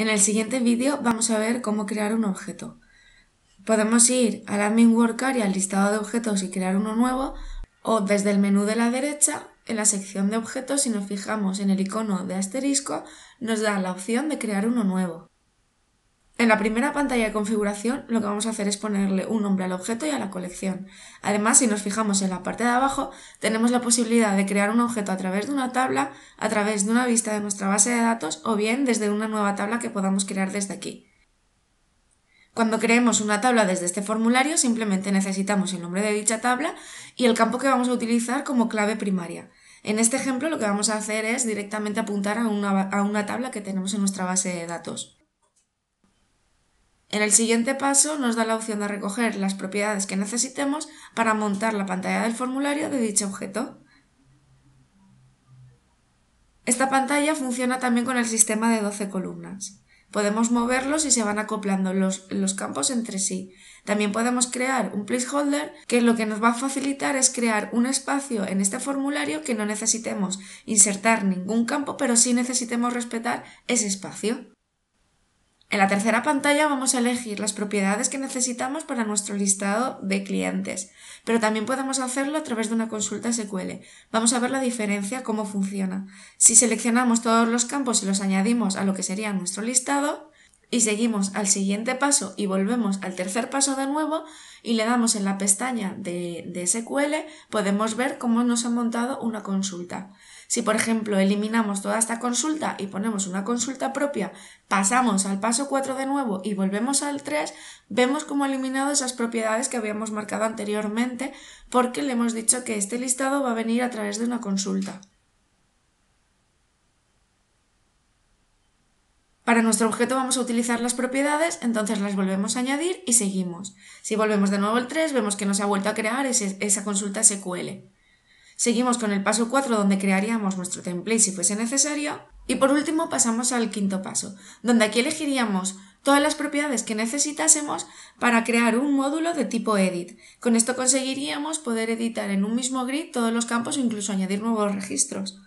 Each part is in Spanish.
En el siguiente vídeo vamos a ver cómo crear un objeto. Podemos ir al admin worker y al listado de objetos y crear uno nuevo o desde el menú de la derecha, en la sección de objetos, si nos fijamos en el icono de asterisco, nos da la opción de crear uno nuevo. En la primera pantalla de configuración lo que vamos a hacer es ponerle un nombre al objeto y a la colección. Además, si nos fijamos en la parte de abajo, tenemos la posibilidad de crear un objeto a través de una tabla, a través de una vista de nuestra base de datos o bien desde una nueva tabla que podamos crear desde aquí. Cuando creemos una tabla desde este formulario, simplemente necesitamos el nombre de dicha tabla y el campo que vamos a utilizar como clave primaria. En este ejemplo lo que vamos a hacer es directamente apuntar a una, a una tabla que tenemos en nuestra base de datos. En el siguiente paso nos da la opción de recoger las propiedades que necesitemos para montar la pantalla del formulario de dicho objeto. Esta pantalla funciona también con el sistema de 12 columnas. Podemos moverlos y se van acoplando los, campos entre sí. También podemos crear un placeholder que lo que nos va a facilitar es crear un espacio en este formulario que no necesitemos insertar ningún campo, pero sí necesitemos respetar ese espacio. En la tercera pantalla vamos a elegir las propiedades que necesitamos para nuestro listado de clientes, pero también podemos hacerlo a través de una consulta SQL. Vamos a ver la diferencia, cómo funciona. Si seleccionamos todos los campos y los añadimos a lo que sería nuestro listado, y seguimos al siguiente paso y volvemos al tercer paso de nuevo y le damos en la pestaña de, SQL, podemos ver cómo nos ha montado una consulta. Si por ejemplo eliminamos toda esta consulta y ponemos una consulta propia, pasamos al paso 4 de nuevo y volvemos al 3, vemos cómo ha eliminado esas propiedades que habíamos marcado anteriormente porque le hemos dicho que este listado va a venir a través de una consulta. Para nuestro objeto vamos a utilizar las propiedades, entonces las volvemos a añadir y seguimos. Si volvemos de nuevo al 3, vemos que nos ha vuelto a crear esa consulta SQL. Seguimos con el paso 4, donde crearíamos nuestro template si fuese necesario. Y por último pasamos al quinto paso, donde aquí elegiríamos todas las propiedades que necesitásemos para crear un módulo de tipo edit. Con esto conseguiríamos poder editar en un mismo grid todos los campos e incluso añadir nuevos registros.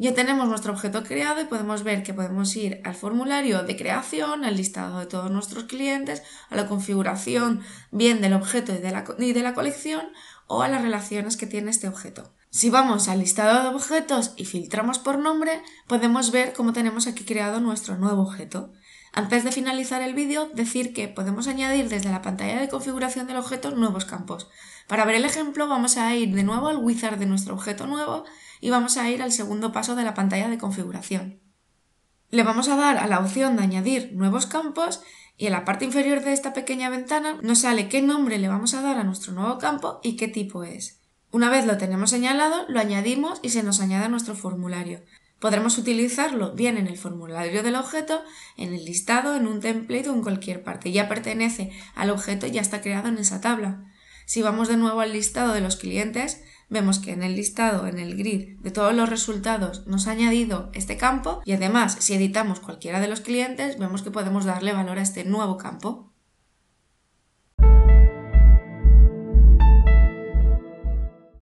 Ya tenemos nuestro objeto creado y podemos ver que podemos ir al formulario de creación, al listado de todos nuestros clientes, a la configuración bien del objeto y de la, de la colección o a las relaciones que tiene este objeto. Si vamos al listado de objetos y filtramos por nombre, podemos ver cómo tenemos aquí creado nuestro nuevo objeto. Antes de finalizar el vídeo, decir que podemos añadir desde la pantalla de configuración del objeto nuevos campos. Para ver el ejemplo vamos a ir de nuevo al wizard de nuestro objeto nuevo y vamos a ir al segundo paso de la pantalla de configuración. Le vamos a dar a la opción de añadir nuevos campos y en la parte inferior de esta pequeña ventana nos sale qué nombre le vamos a dar a nuestro nuevo campo y qué tipo es. Una vez lo tenemos señalado, lo añadimos y se nos añade a nuestro formulario. Podremos utilizarlo bien en el formulario del objeto, en el listado, en un template o en cualquier parte. Ya pertenece al objeto, ya está creado en esa tabla. Si vamos de nuevo al listado de los clientes, vemos que en el listado, en el grid de todos los resultados, nos ha añadido este campo y además si editamos cualquiera de los clientes, vemos que podemos darle valor a este nuevo campo.